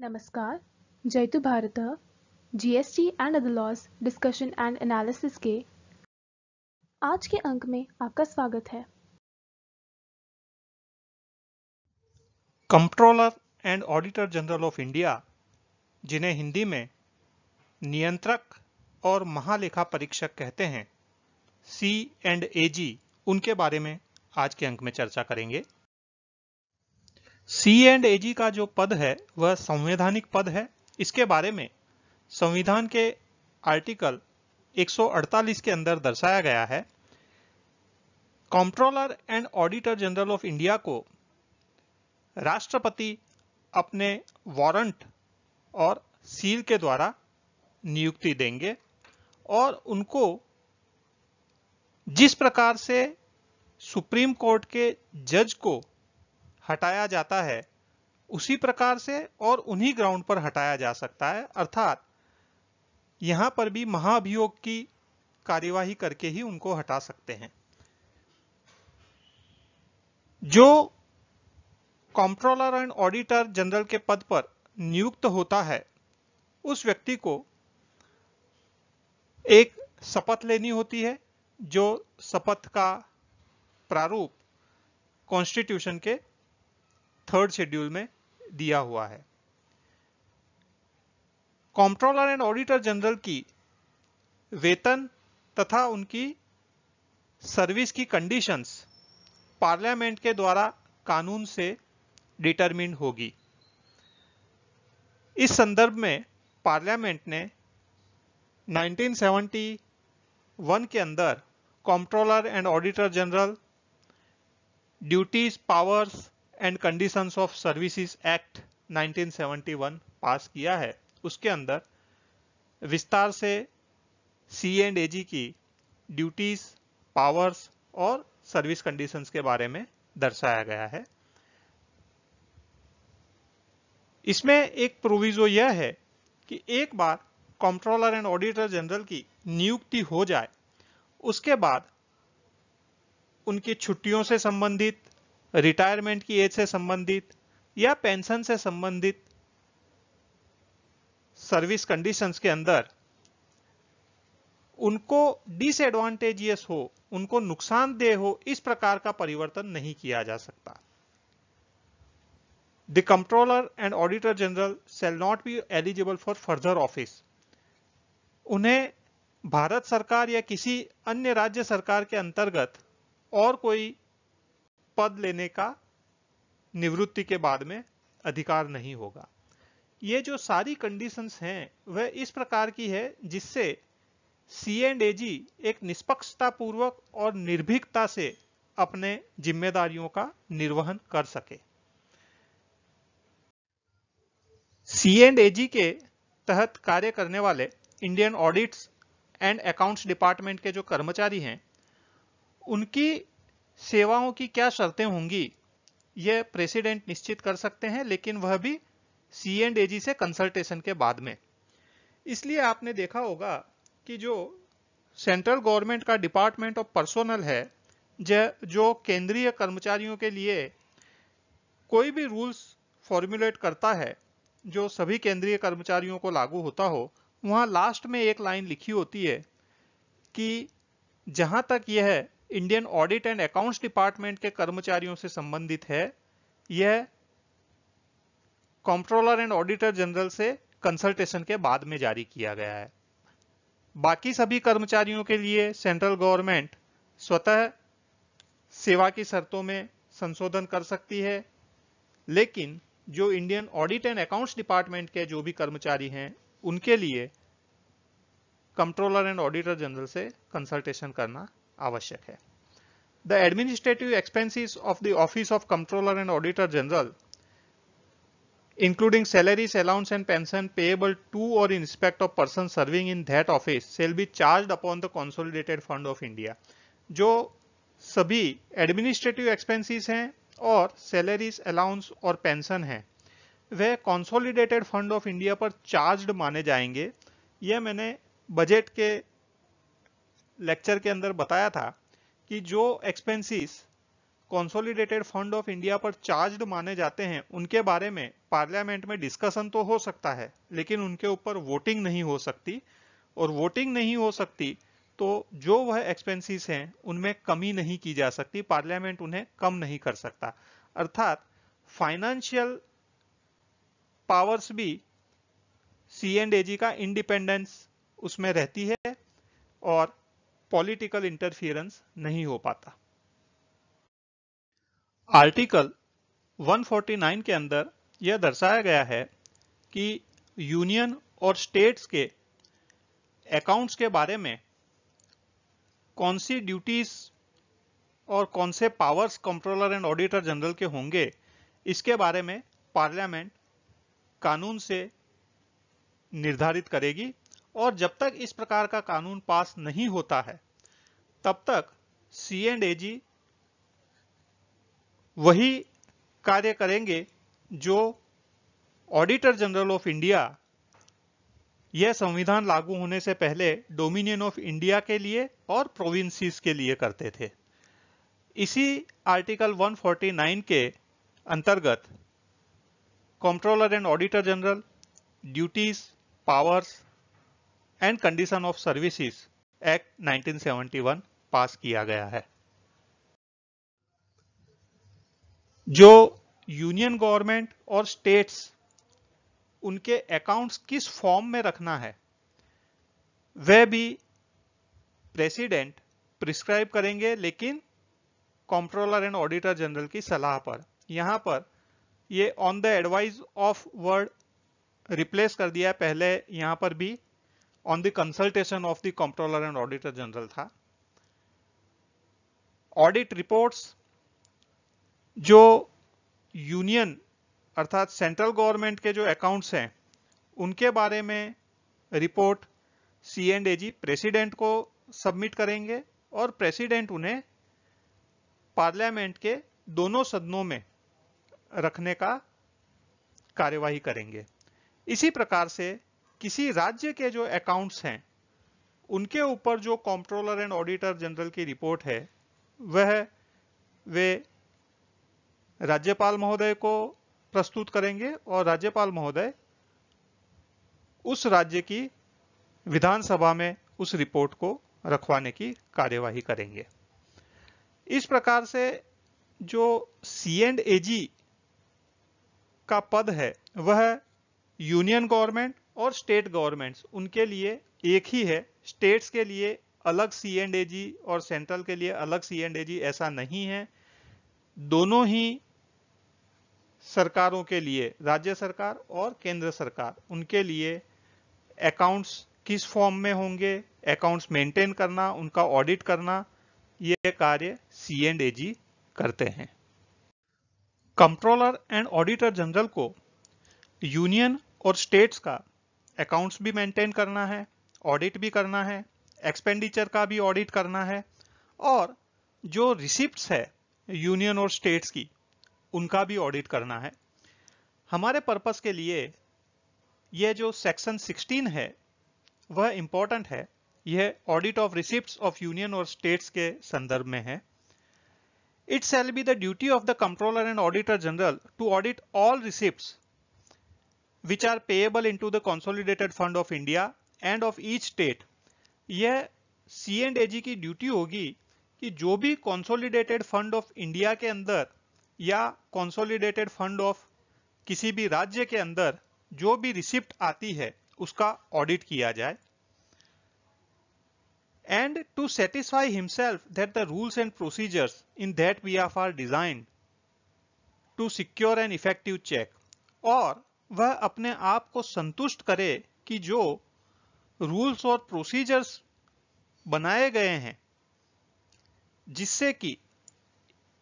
नमस्कार Jayatu Bharat GST and other laws discussion and analysis के आज के अंक में आपका स्वागत है controller and auditor general of India जिन्हें हिंदी में नियंत्रक और महालेखा परीक्षक कहते हैं सी एंड एजी उनके बारे में आज के अंक में चर्चा करेंगे सी एंड जी का जो पद है वह संवैधानिक पद है इसके बारे में संविधान के आर्टिकल 148 के अंदर दर्शाया गया है controller and auditor general of India को राष्ट्रपति अपने वारंट और सील के द्वारा नियुक्ति देंगे और उनको जिस प्रकार से सुप्रीम कोर्ट के जज को हटाया जाता है उसी प्रकार से और उन्हीं ग्राउंड पर हटाया जा सकता है अर्थात यहां पर भी महाभियोग की कार्यवाही करके ही उनको हटा सकते हैं जो कॉम्प्रोलर एंड ऑडिटर जनरल के पद पर नियुक्त होता है उस व्यक्ति को एक शपथ लेनी होती है जो शपथ का प्रारूप कॉन्स्टिट्यूशन के थर्ड शेड्यूल में दिया हुआ है कॉम्प्ट्रोलर एंड ऑडिटर जनरल की वेतन तथा उनकी सर्विस की कंडीशंस पार्लियामेंट के द्वारा कानून से डिटरमिन होगी इस संदर्भ में पार्लियामेंट ने 1971 के अंदर controller and auditor general duties powers and conditions of services act 1971 पास किया है उसके अंदर विस्तार से सी एंड जी की ड्यूटीज पावर्स और सर्विस कंडीशंस के बारे में दर्शाया गया है इसमें एक प्रोविजो यह है कि एक बार कंट्रोलर एंड ऑडिटर जनरल की नियुक्ति हो जाए उसके बाद उनकी छुट्टियों से संबंधित रिटायरमेंट की एज से संबंधित या पेंशन से संबंधित सर्विस कंडीशंस के अंदर उनको डिसएडवांटेजियस हो उनको नुकसानदेह हो इस प्रकार का परिवर्तन नहीं किया जा सकता the controller and auditor general shall not be eligible for further office उन्हें भारत सरकार या किसी अन्य राज्य सरकार के अंतर्गत और कोई पद लेने का निवृत्ति के बाद में अधिकार नहीं होगा ये जो सारी कंडीशंस हैं वह इस प्रकार की है जिससे सी एंड ए जी एक निष्पक्षतापूर्वक और निर्भीकता से अपने जिम्मेदारियों का निर्वहन कर सके सी एंड ए जी के तहत कार्य करने वाले Indian audits and accounts department के जो कर्मचारी हैं उनकी सेवाओं की क्या शर्तें होंगी ये प्रेसिडेंट निश्चित कर सकते हैं लेकिन वह भी सी एंड ए जी से कंसल्टेशन के बाद में इसलिए आपने देखा होगा कि जो सेंट्रल गवर्नमेंट का डिपार्टमेंट ऑफ पर्सोनल है जो केंद्रीय कर्मचारियों के लिए कोई भी रूल्स फॉर्मुलेट करता है जो सभी केंद्रीय कर्मचारियों को लागू होता हो वहाँ लास्ट में एक लाइन लिखी होती है कि जहाँ तक यह Indian audit and accounts department के कर्मचारियों से संबंधित है यह कंट्रोलर एंड ऑडिटर जनरल से कंसल्टेशन के बाद में जारी किया गया है बाकी सभी कर्मचारियों के लिए सेंट्रल गवर्नमेंट स्वतः सेवा की शर्तों में संशोधन कर सकती है लेकिन जो Indian audit and accounts department के जो भी कर्मचारी हैं उनके लिए कंट्रोलर एंड ऑडिटर जनरल से कंसल्टेशन करना आवश्यक है the administrative expenses of the office of controller and auditor general including salaries allowance and pension payable to or inspect of person serving in that office shall be charge upon the consolidated fund of India जो सभी administrative expenses हैं और salaries allowance और pension हैं वह consolidated fund of India पर charge माने जाएंगे यह मैंने बजट के लेक्चर के अंदर बताया था कि जो expenses consolidated fund of India पर चार्ज माने जाते हैं उनके बारे में पार्लियामेंट में डिस्कशन तो हो सकता है लेकिन उनके ऊपर वोटिंग नहीं हो सकती और वोटिंग नहीं हो सकती तो जो वह एक्सपेंसेस हैं उनमें कमी नहीं की जा सकती पार्लियामेंट उन्हें कम नहीं कर सकता अर्थात फाइनेंशियल पावर्स भी सी एंड एजी का इंडिपेंडेंस उसमें रहती है और पॉलिटिकल इंटरफियरेंस नहीं हो पाता आर्टिकल 149 के अंदर यह दर्शाया गया है कि यूनियन और स्टेट्स के अकाउंट्स के बारे में कौन सी ड्यूटीज और कौन से powers controller and auditor general के होंगे इसके बारे में पार्लियामेंट कानून से निर्धारित करेगी और जब तक इस प्रकार का कानून पास नहीं होता है तब तक सी एंड ए जी वही कार्य करेंगे जो ऑडिटर जनरल ऑफ इंडिया यह संविधान लागू होने से पहले डोमिनियन ऑफ इंडिया के लिए और प्रोविंसीज के लिए करते थे इसी आर्टिकल 149 के अंतर्गत controller and auditor general duties powers and condition of services act 1971 पास किया गया है जो यूनियन गवर्नमेंट और स्टेट्स उनके अकाउंट्स किस फॉर्म में रखना है वह भी प्रेसिडेंट प्रिस्क्राइब करेंगे लेकिन कंट्रोलर एंड ऑडिटर जनरल की सलाह पर यहां पर ये on the advice of word replace कर दिया पहले यहां पर भी on the consultation of the controller and auditor general था ऑडिट रिपोर्ट्स जो यूनियन अर्थात सेंट्रल गवर्नमेंट के जो अकाउंट्स हैं उनके बारे में report C and AG president को सबमिट करेंगे और प्रेसिडेंट उन्हें पार्लियामेंट के दोनों सदनों में रखने का कार्यवाही करेंगे इसी प्रकार से किसी राज्य के जो अकाउंट्स हैं उनके ऊपर जो कॉम्प्ट्रोलर एंड ऑडिटर जनरल की रिपोर्ट है वह वे राज्यपाल महोदय को प्रस्तुत करेंगे और राज्यपाल महोदय उस राज्य की विधानसभा में उस रिपोर्ट को रखवाने की कार्यवाही करेंगे इस प्रकार से जो सी एंड ए का पद है वह यूनियन गवर्नमेंट और स्टेट गवर्नमेंट्स उनके लिए एक ही है स्टेट्स के लिए अलग सी एंड ए जी और सेंट्रल के लिए अलग सी एंड ए जी ऐसा नहीं है दोनों ही सरकारों के लिए राज्य सरकार और केंद्र सरकार उनके लिए अकाउंट्स किस फॉर्म में होंगे अकाउंट्स मेंटेन करना उनका ऑडिट करना ये कार्य सी एंड ए जी करते हैं कंट्रोलर एंड ऑडिटर जनरल को यूनियन और स्टेट्स का अकाउंट्स भी मेंटेन करना है ऑडिट भी करना है एक्सपेंडिचर का भी ऑडिट करना है और जो रिसिप्ट है यूनियन और स्टेट्स की उनका भी ऑडिट करना है हमारे पर्पस के लिए यह जो सेक्शन 16 है वह इम्पॉर्टेंट है यह audit of receipt of union और स्टेट्स के संदर्भ में है it's shall be the duty of the Comptroller and Auditor General to audit all which are payable into the consolidated fund of India and of each state. यह सी and ए जी की duty होगी कि जो भी कॉन्सोलिडेटेड फंड ऑफ इंडिया के अंदर या consolidated fund of किसी भी राज्य के अंदर जो भी रिसिप्ट आती है उसका ऑडिट किया जाए and to satisfy himself that the rules and procedures in that behalf are designed to secure an effective check or वह अपने आप को संतुष्ट करे कि जो रूल्स और प्रोसीजर्स बनाए गए हैं जिससे कि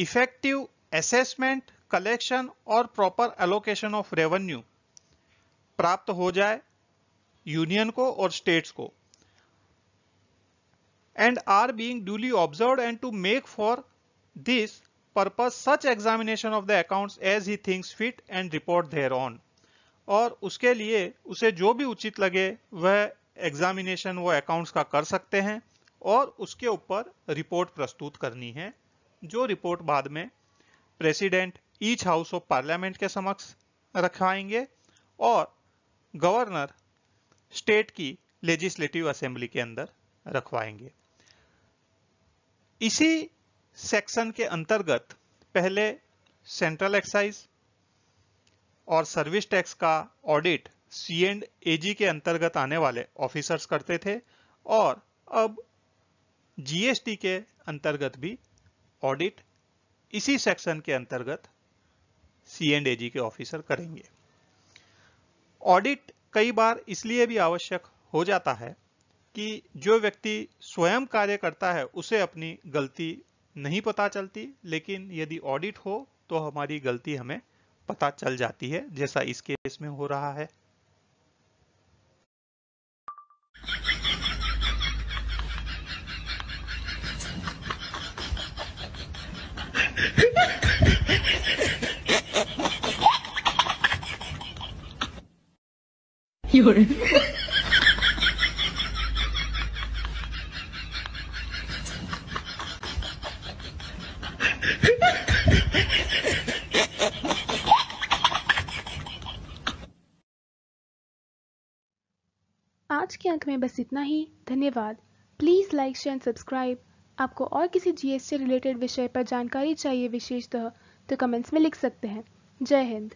इफेक्टिव असेसमेंट कलेक्शन और प्रॉपर एलोकेशन ऑफ रेवेन्यू प्राप्त हो जाए यूनियन को और स्टेट्स को and are being duly observe and to make for this purpose such examination of the accounts as he thinks fit and report thereon और उसके लिए उसे जो भी उचित लगे वह एग्जामिनेशन वो अकाउंट्स का कर सकते हैं और उसके ऊपर रिपोर्ट प्रस्तुत करनी है जो रिपोर्ट बाद में president each house of parliament के समक्ष रखवाएंगे और गवर्नर स्टेट की लेजिस्लेटिव असेंबली के अंदर रखवाएंगे इसी सेक्शन के अंतर्गत पहले सेंट्रल एक्साइज और सर्विस टैक्स का ऑडिट सी एंड एजी के अंतर्गत आने वाले ऑफिसर्स करते थे और अब जीएसटी के अंतर्गत भी ऑडिट इसी सेक्शन के अंतर्गत सी एंड एजी के ऑफिसर करेंगे ऑडिट कई बार इसलिए भी आवश्यक हो जाता है कि जो व्यक्ति स्वयं कार्य करता है उसे अपनी गलती नहीं पता चलती लेकिन यदि ऑडिट हो तो हमारी गलती हमें पता चल जाती है जैसा इस केस में हो रहा है के अंक में बस इतना ही धन्यवाद please like share and subscribe आपको और किसी जीएसटी रिलेटेड विषय पर जानकारी चाहिए विशेषतः तो कमेंट्स में लिख सकते हैं जय हिंद